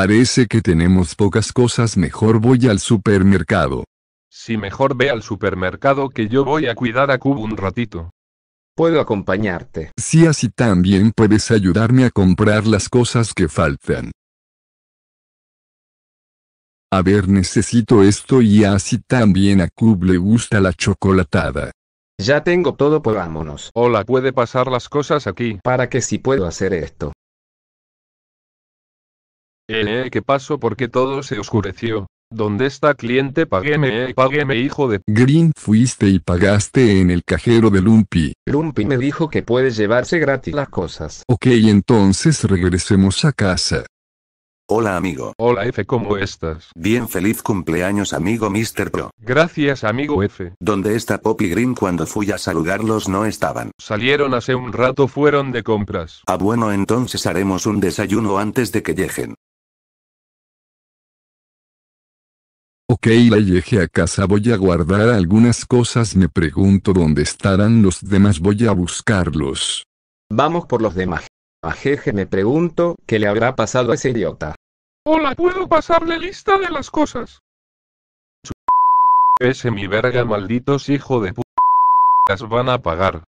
Parece que tenemos pocas cosas, mejor voy al supermercado. Si mejor ve al supermercado que yo voy a cuidar a Cub un ratito. Puedo acompañarte. Sí, así también puedes ayudarme a comprar las cosas que faltan. A ver, necesito esto y así también a Cub le gusta la chocolatada. Ya tengo todo, pues vámonos. Hola, puede pasar las cosas aquí. Para que si puedo hacer esto. Eh, ¿qué pasó? Porque todo se oscureció. ¿Dónde está cliente? Págueme, eh, págueme, hijo de. Green, fuiste y pagaste en el cajero de Lumpy. Lumpy me dijo que puedes llevarse gratis las cosas. Ok, entonces regresemos a casa. Hola amigo. Hola F, ¿cómo estás? Bien, feliz cumpleaños amigo Mr. Pro. Gracias amigo F. ¿Dónde está Poppy Green cuando fui a saludarlos no estaban? Salieron hace un rato, fueron de compras. Ah bueno, entonces haremos un desayuno antes de que lleguen. Ok, la llegué a casa, voy a guardar algunas cosas, me pregunto dónde estarán los demás, voy a buscarlos. Vamos por los demás. A Jeje me pregunto, ¿qué le habrá pasado a ese idiota? Hola, ¿puedo pasarle lista de las cosas? Ese mi verga malditos hijo de las van a pagar.